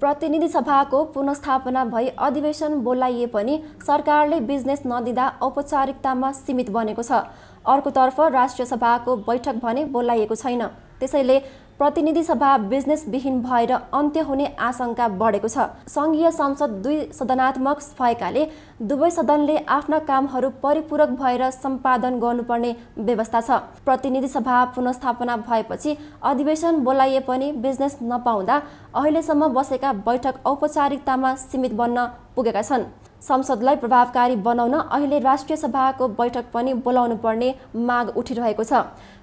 प्रतिनिधि सभाको पुनस्थापना भई अधिवेशन बोलाइए पनि सरकारले बिजनेस नदिँदा औपचारिकतामा सीमित बनेको छ अर्कोतर्फ राष्ट्रिय सभाको बैठक भने बोलाइएको छैन त्यसैले प्रतिनिधि सभा बिजनेसविहीन भएर अन्त्य हुने आशंका बढेको छ सङ्घीय संसद दुई सदनात्मक भएकाले दुवै सदनले आफ्ना कामहरू परिपूरक भएर सम्पादन गर्नुपर्ने व्यवस्था छ प्रतिनिधि सभा पुनस्थापना भएपछि अधिवेशन बोलाइए पनि बिजनेस नपाउँदा अहिलेसम्म बसेका बैठक औपचारिकतामा सीमित बन्न पुगेका छन् संसदलाई प्रभावकारी बनाउन अहिले राष्ट्रिय सभाको बैठक पनि बोलाउनु पर्ने माग उठिरहेको छ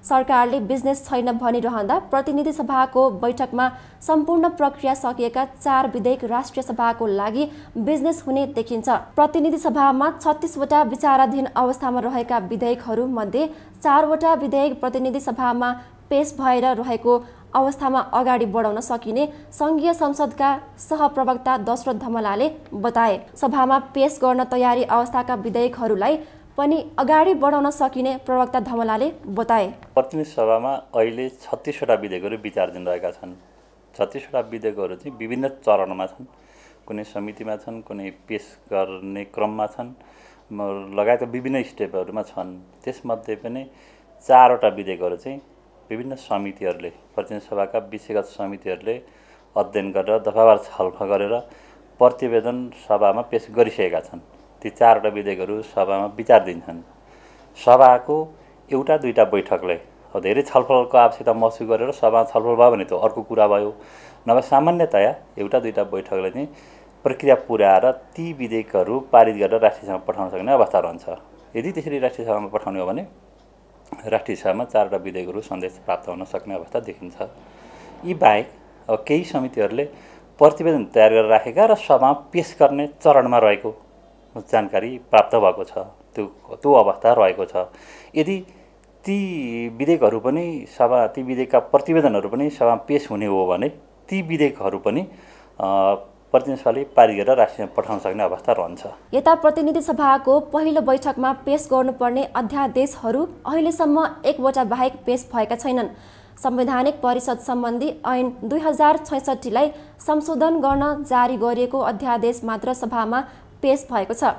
सरकारले बिजनेस छैन भनिरहँदा प्रतिनिधि सभाको बैठकमा सम्पूर्ण प्रक्रिया सकिएका चार विधेयक राष्ट्रिय सभाको लागि बिजनेस हुने देखिन्छ प्रतिनिधि सभामा छत्तिसवटा विचाराधीन अवस्थामा रहेका विधेयकहरू मध्ये चारवटा विधेयक प्रतिनिधि सभामा पेश भएर रहेको अवस्थामा अगाडि बढाउन सकिने सङ्घीय संसदका सहप्रवक्ता दशरथ धमलाले बताए सभामा पेश गर्न तयारी अवस्थाका विधेयकहरूलाई पनि अगाडि बढाउन सकिने प्रवक्ता धमलाले बताए प्रतिनिधि सभामा अहिले छत्तिसवटा विधेयकहरू विचारधीन रहेका छन् छत्तिसवटा विधेयकहरू चाहिँ विभिन्न चरणमा छन् कुनै समितिमा छन् कुनै पेस गर्ने क्रममा छन् लगायतका विभिन्न स्टेपहरूमा छन् त्यसमध्ये पनि चारवटा विधेयकहरू चाहिँ विभिन्न समितिहरूले प्रतिनिधि सभाका विषयगत समितिहरूले अध्ययन गरेर दफावार छलफल गरेर प्रतिवेदन सभामा पेस गरिसकेका छन् ती चारवटा विधेयकहरू सभामा विचार दिन्छन् सभाको एउटा दुईवटा बैठकले धेरै छलफलको आवश्यकता महसुस गरेर सभामा छलफल भयो भने त अर्को कुरा भयो नभए सामान्यतया एउटा दुईवटा बैठकले चाहिँ प्रक्रिया पुऱ्याएर ती विधेयकहरू पारित गरेर राष्ट्रिय सभामा पठाउन सक्ने अवस्था रहन्छ यदि त्यसरी राष्ट्रिय सभामा पठाउने हो भने राष्ट्रिय सभामा चारवटा विधेयकहरू सन्देश प्राप्त हुन सक्ने अवस्था देखिन्छ यी बाहेक अब केही समितिहरूले प्रतिवेदन तयार गरेर राखेका र सभामा पेस गर्ने चरणमा रहेको जानकारी प्राप्त भएको छ त्यो त्यो अवस्था रहेको छ यदि ती विधेयकहरू पनि सभा ती विधेयकका प्रतिवेदनहरू पनि सभामा पेस हुने हो भने ती विधेयकहरू पनि प्रतिनिधि सभाले पारित गरेर राष्ट्रिय पठाउन सक्ने अवस्था रहन्छ यता प्रतिनिधि सभाको पहिलो बैठकमा पेस गर्नुपर्ने अध्यादेशहरू अहिलेसम्म एकवटा बाहेक पेस भएका छैनन् संवैधानिक परिषद सम्बन्धी ऐन दुई हजार छैसठीलाई संशोधन गर्न जारी गरिएको अध्यादेश मात्र सभामा पेस भएको छ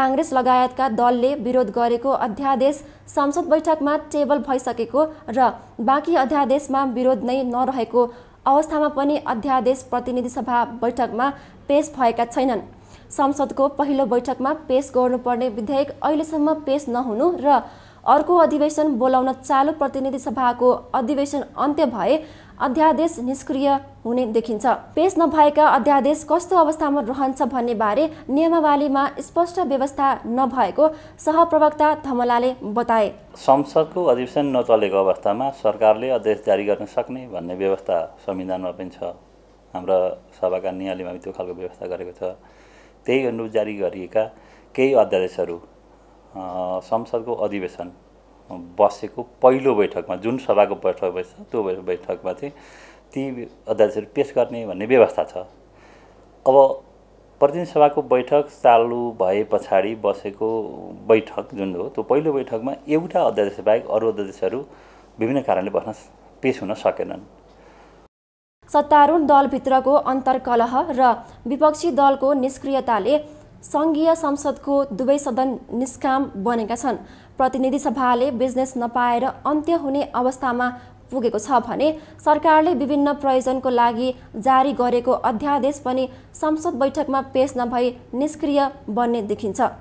काङ्ग्रेस लगायतका दलले विरोध गरेको अध्यादेश संसद बैठकमा टेबल भइसकेको र बाँकी अध्यादेशमा विरोध नै नरहेको अवस्थामा पनि अध्यादेश प्रतिनिधि सभा बैठकमा पेश भएका छैनन् संसदको पहिलो बैठकमा पेश गर्नुपर्ने विधेयक अहिलेसम्म पेश नहुनु र अर्को अधिवेशन बोलाउन चालु प्रतिनिधि सभाको अधिवेशन अन्त्य भए अध्यादेश निष्क्रिय हुने देखिन्छ पेश नभएका अध्यादेश कस्तो अवस्थामा रहन्छ भन्ने बारे नियमावलीमा स्पष्ट व्यवस्था नभएको सहप्रवक्ता धमलाले बताए संसदको अधिवेशन नचलेको अवस्थामा सरकारले अध्यादेश जारी गर्न सक्ने भन्ने व्यवस्था संविधानमा पनि छ हाम्रा सभाका नियालीमा पनि त्यो खालको व्यवस्था गरेको छ त्यही अनुरूप जारी गरिएका केही अध्यादेशहरू संसदको अधिवेशन बसेको पहिलो बैठकमा जुन सभाको बैठक बस्छ त्यो बैठकमा चाहिँ ती अध्यादेशहरू पेस गर्ने भन्ने व्यवस्था छ अब प्रतिनिधि सभाको बैठक चालु भए पछाडि बसेको बैठक जुन हो त्यो पहिलो बैठकमा एउटा अध्यादेश बाहेक अरू अध्यादेशहरू विभिन्न कारणले बस्न पेस हुन सकेनन् सत्तारूढ दलभित्रको अन्तर्कलह र विपक्षी दलको निष्क्रियताले सङ्घीय संसदको दुवै सदन निष्काम बनेका छन् प्रतिनिधि सभाले बिजनेस नपाएर अन्त्य हुने अवस्थामा पुगेको छ भने सरकारले विभिन्न प्रयोजनको लागि जारी गरेको अध्यादेश पनि संसद बैठकमा पेश नभई निष्क्रिय बन्ने देखिन्छ